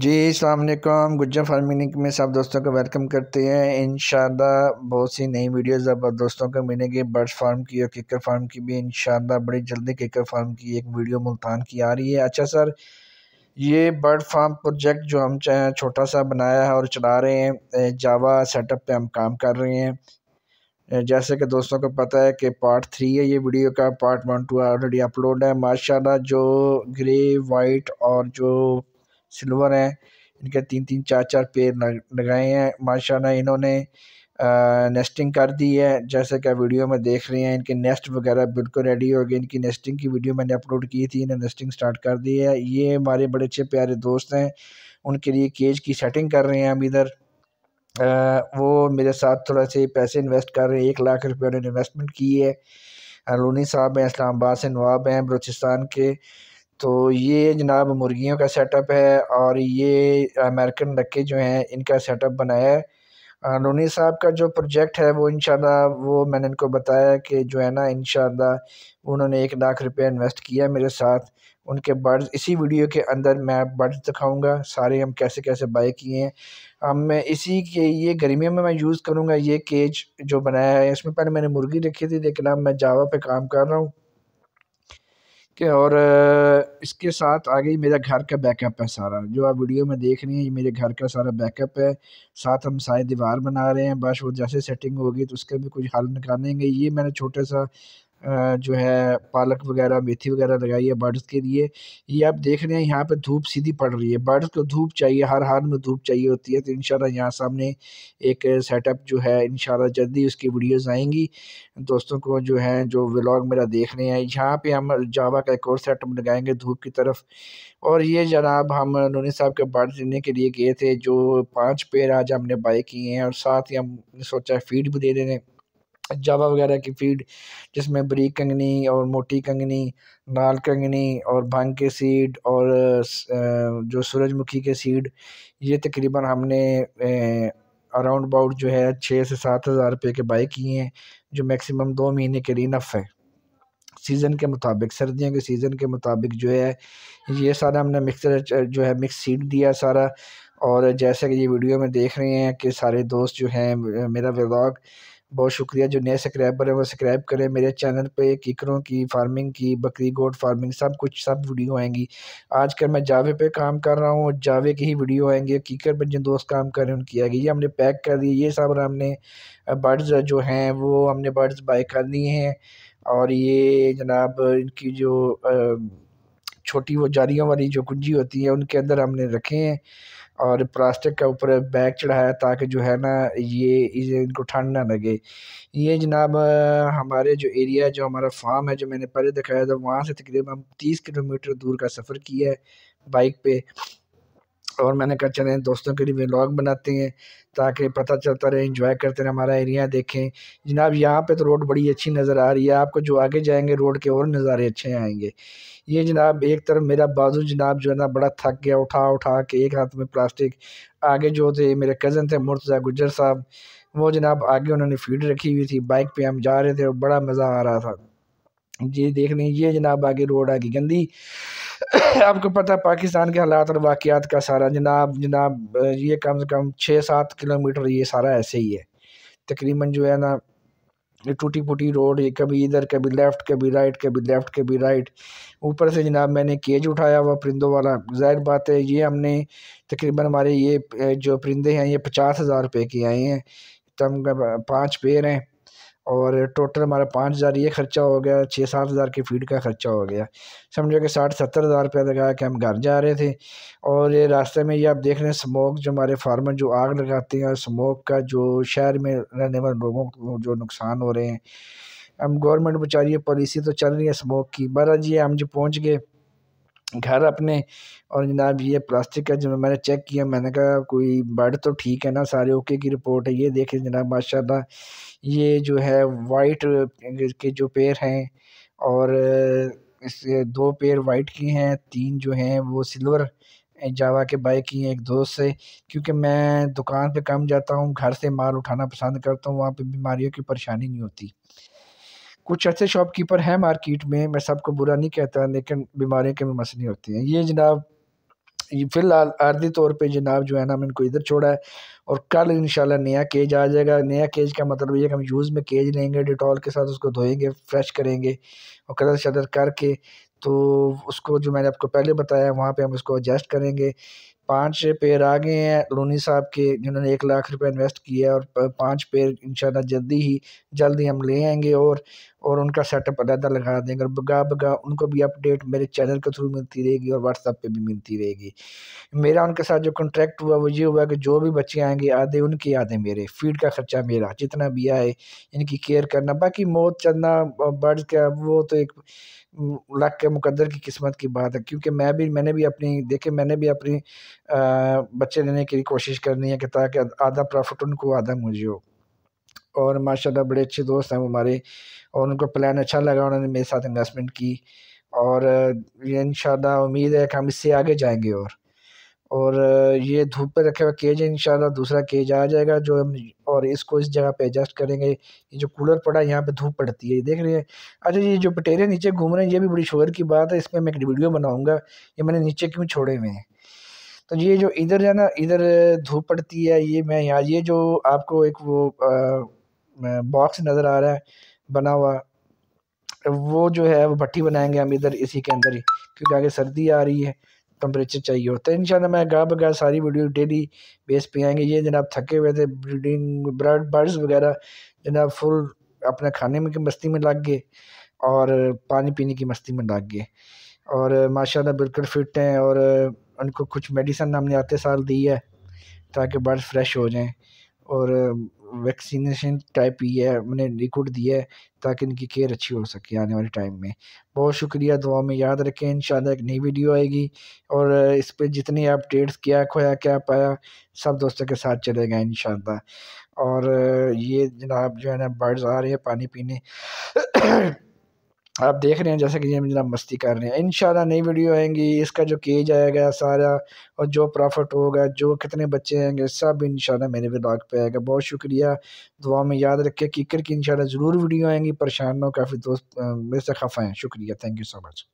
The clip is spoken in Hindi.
जी अलकुम गुजर फार्मिंग में सब दोस्तों को वेलकम करते हैं इन बहुत सी नई वीडियोस अब दोस्तों को मिलेंगे बर्ड्स फार्म की और किकर फार्म की भी इन बड़ी जल्दी किकर फार्म की एक वीडियो मुल्तान की आ रही है अच्छा सर ये बर्ड फार्म प्रोजेक्ट जो हम चाहे छोटा सा बनाया है और चला रहे हैं जावा सेटअप पर हम काम कर रहे हैं जैसे कि दोस्तों को पता है कि पार्ट थ्री है ये वीडियो का part one two already upload है माशाल्लाह जो ग्रे वाइट और जो सिल्वर हैं इनके तीन तीन चार चार पेड़ लगाए हैं माशाल्लाह इन्होंने नेस्टिंग कर दी है जैसे कि वीडियो में देख रहे हैं इनके नेस्ट वगैरह बिल्कुल रेडी हो गए इनकी नेस्टिंग की वीडियो मैंने अपलोड की थी इन्हें नेस्टिंग स्टार्ट कर दी है ये हमारे बड़े अच्छे प्यारे दोस्त हैं उनके लिए केज की सेटिंग कर रहे हैं हम इधर वो मेरे साथ थोड़ा से पैसे इन्वेस्ट कर रहे हैं एक लाख रुपये उन्होंने इन्वेस्टमेंट की है लोनी साहब हैं इस्लामाबाद से नवाब हैं बलोचिस्तान के तो ये जनाब मुर्गियों का सेटअप है और ये अमेरिकन डके जो हैं इनका सेटअप बनाया है लोनी साहब का जो प्रोजेक्ट है वो इन वो मैंने इनको बताया कि जो है ना इन उन्होंने एक लाख रुपया इन्वेस्ट किया मेरे साथ उनके बर्ड्स इसी वीडियो के अंदर मैं बर्ड्स दिखाऊंगा सारे हम कैसे कैसे बाय किए हैं अब मैं इसी के ये गर्मियों में मैं यूज़ करूँगा ये केज जो बनाया है इसमें पहले मैंने मुर्गी रखी थी लेकिन अब मैं जावा पे काम कर रहा हूँ के और इसके साथ आ गई मेरा घर का बैकअप है सारा जो आप वीडियो में देख रहे हैं ये मेरे घर का सारा बैकअप है साथ हम सारे दीवार बना रहे हैं बस वो जैसे सेटिंग होगी तो उसका भी कुछ हल निकालेंगे ये मैंने छोटा सा जो है पालक वगैरह मेथी वगैरह लगाई है बर्ड्स के लिए ये आप देख रहे हैं यहाँ पे धूप सीधी पड़ रही है बर्ड्स को धूप चाहिए हर हाल में धूप चाहिए होती है तो इन यहाँ सामने एक सेटअप जो है इन जल्दी उसकी वीडियोज़ आएंगी दोस्तों को जो है जो व्लॉग मेरा देख रहे हैं यहाँ पर हम जावा का एक और सेटअप लगाएंगे धूप की तरफ और ये जनाब हम नूनी साहब के बर्ड लेने के लिए गए थे जो पाँच पेड़ आज हमने बाई किए हैं और साथ ही हम सोचा फीड भी दे रहे हैं जावा वगैरह की फीड जिसमें ब्रीक कंगनी और मोटी कंगनी नाल कंगनी और भांग के सीड और जो सूरजमुखी के सीड ये तकरीबन हमने अराउंड अबाउट जो है छः से सात हज़ार रुपये के बाई किए हैं जो मैक्सिमम दो महीने के लिए नफ़ है सीज़न के मुताबिक सर्दियों के सीज़न के मुताबिक जो है ये सारा हमने मिक्सर जो है मिक्स सीड दिया सारा और जैसा कि ये वीडियो में देख रहे हैं कि सारे दोस्त जो हैं मेरा व्लॉग बहुत शुक्रिया जो नए सब्सक्राइबर हैं वो सब्सक्राइब करें मेरे चैनल पे कीकरों की फार्मिंग की बकरी गोट फार्मिंग सब कुछ सब वीडियो आएंगी आजकल मैं जावे पे काम कर रहा हूँ और जावे की ही वीडियो आएंगे कीकर पर जिन दोस्त काम कर रहे हैं उनकी आएगी ये हमने पैक कर दी ये सब हमने बर्ड्स जो हैं वो हमने बर्ड्स बाई कर लिए हैं और ये जनाब इनकी जो छोटी वो जालियों वाली जो कुंजी होती है उनके अंदर हमने रखे हैं और प्लास्टिक के ऊपर बैग चढ़ाया ताकि जो है ना ये इनको ठंड ना लगे ये जनाब हमारे जो एरिया जो हमारा फार्म है जो मैंने पहले दिखाया था वहाँ से तकरीबन हम तीस किलोमीटर दूर का सफ़र किया है बाइक पे और मैंने कहा चले दोस्तों के लिए व्लॉग बनाते हैं ताकि पता चलता रहे इंजॉय करते रहे हमारा एरिया देखें जनाब यहाँ पे तो रोड बड़ी अच्छी नज़र आ रही है आपको जो आगे जाएंगे रोड के और नज़ारे अच्छे आएंगे ये जनाब एक तरफ मेरा बाजू जनाब जो है ना बड़ा थक गया उठा उठा के एक हाथ में प्लास्टिक आगे जो थे मेरे कज़न थे मुर्तज़ा गुजर साहब वो जनाब आगे उन्होंने फीड रखी हुई थी बाइक पर हम जा रहे थे और बड़ा मज़ा आ रहा था जी देख लें ये जनाब आगे रोड आ गई गंदी आपको पता है पाकिस्तान के हालात और वाक़ात का सारा जनाब जनाब ये कम से कम छः सात किलोमीटर ये सारा ऐसे ही है तकरीबन जो है ना ये टूटी फूटी रोड ये कभी इधर कभी लेफ़्ट कभी राइट कभी लेफ़्ट कभी राइट ऊपर से जनाब मैंने केज उठाया हुआ परिंदों वाला जाहिर बात है ये हमने तकरीबन हमारे ये जो परिंदे हैं ये पचास हज़ार रुपये के आए हैं तम पाँच पेड़ हैं और टोटल हमारा पाँच हज़ार ये ख़र्चा हो गया छः सात हज़ार की फीड का ख़र्चा हो गया समझो कि साठ सत्तर हज़ार रुपया लगाया कि हम घर जा रहे थे और ये रास्ते में ये आप देख रहे हैं स्मोक जो हमारे फार्मर जो आग लगाते हैं और स्मोक का जो शहर में रहने वाले लोगों को जो नुकसान हो रहे हैं हम गवर्नमेंट बेचारी पॉलिसी तो चल रही है स्मोक की बहरा जी हम जो पहुँच गए घर अपने और जनाब ये प्लास्टिक का जब मैंने चेक किया मैंने कहा कोई बर्ड तो ठीक है ना सारे ओके की रिपोर्ट है ये देखें जनाब माशा ये जो है वाइट के जो पेड़ हैं और इस दो पेड़ वाइट की हैं तीन जो हैं वो सिल्वर जावा के बाइक की एक दोस्त से क्योंकि मैं दुकान पे कम जाता हूँ घर से माल उठाना पसंद करता हूँ वहाँ पे बीमारियों की परेशानी नहीं होती कुछ ऐसे शॉपकीपर हैं मार्केट में मैं सबको बुरा नहीं कहता लेकिन बीमारियों के में मसले होती हैं ये जनाब फ़िलहाल आर्दी तौर पे जनाब जो है ना मैंने इनको इधर छोड़ा है और कल इन नया केज आ जाएगा नया केज का मतलब ये कि हम यूज़ में केज लेंगे डिटॉल के साथ उसको धोएंगे फ्रेश करेंगे और कलर शदर करके तो उसको जो मैंने आपको पहले बताया वहाँ पे हम उसको एडजस्ट करेंगे पांच पेयर आ गए हैं लोनी साहब के जिन्होंने एक लाख रुपए इन्वेस्ट किया है और पांच पेयर इंशाल्लाह जल्दी ही जल्दी हम ले आएंगे और और उनका सेटअप अलहदा लगा देंगे और बगा बगा उनको भी अपडेट मेरे चैनल के थ्रू मिलती रहेगी और व्हाट्सअप पे भी मिलती रहेगी मेरा उनके साथ जो कॉन्ट्रैक्ट हुआ वो ये हुआ कि जो भी बच्चे आएंगे आधे उनके आधे मेरे फीड का ख़र्चा मेरा जितना भी आए इनकी केयर करना बाकी मौत चलना बर्ड का वो तो एक लग के मुकद्दर की किस्मत की बात है क्योंकि मैं भी मैंने भी अपनी देखे मैंने भी अपनी बच्चे देने की कोशिश करनी है कि ताकि आधा प्रॉफिट उनको आधा मुझे हो और माशाल्लाह बड़े अच्छे दोस्त हैं वो हमारे और उनको प्लान अच्छा लगा उन्होंने मेरे साथ इन्वेस्टमेंट की और इन उम्मीद है कि हम इससे आगे जाएंगे और और ये धूप पे रखे हुए केज है इंशाल्लाह दूसरा केज आ जाएगा जो हम और इसको इस जगह पे एडजस्ट करेंगे ये जो कूलर पड़ा है यहाँ पे धूप पड़ती है ये देख रहे हैं अच्छा ये जो पटेरे नीचे घूम रहे हैं ये भी बड़ी शोर की बात है इसमें मैं एक वीडियो बनाऊँगा ये मैंने नीचे क्यों छोड़े हुए हैं तो ये जो इधर है ना इधर धूप पड़ती है ये मैं यहाँ ये जो आपको एक वो बॉक्स नज़र आ रहा है बना हुआ वो जो है वो भट्टी बनाएंगे हम इधर इसी के अंदर ही क्योंकि आगे सर्दी आ रही है टम्परेचर चाहिए होता है इन मैं गाह बगाह सारी वीडियो डेली बेस पे आएंगे ये जनाब थके हुए थे ब्रीडिंग ब्रड बर्ड्स वगैरह जनाब फुल अपने खाने में की मस्ती में लग गए और पानी पीने की मस्ती में लग गए और माशाल्लाह बिल्कुल फिट हैं और उनको कुछ मेडिसन हमने आते साल दी है ताकि बर्ड्स फ्रेश हो जाएँ और वैक्सीनेशन टाइप ही है मैंने लिक्विड दिया है ताकि इनकी केयर अच्छी हो सके आने वाले टाइम में बहुत शुक्रिया दुआ में याद रखें इन एक नई वीडियो आएगी और इस पर जितने अपडेट्स क्या खोया क्या पाया सब दोस्तों के साथ चलेगा इन और ये जनाब जो है ना बर्ड्स आ रहे हैं पानी पीने आप देख रहे हैं जैसे कि ये जनाब मस्ती कर रहे हैं इन नई वीडियो आएंगी इसका जो केज आएगा सारा और जो प्रॉफिट होगा जो कितने बच्चे आएंगे सब इन मेरे ब्लॉग पे आएगा बहुत शुक्रिया दुआ में याद रखें किकर की इन ज़रूर वीडियो आएंगी परेशान हो काफ़ी दोस्त मेरे से खफा हैं शुक्रिया थैंक यू सो मच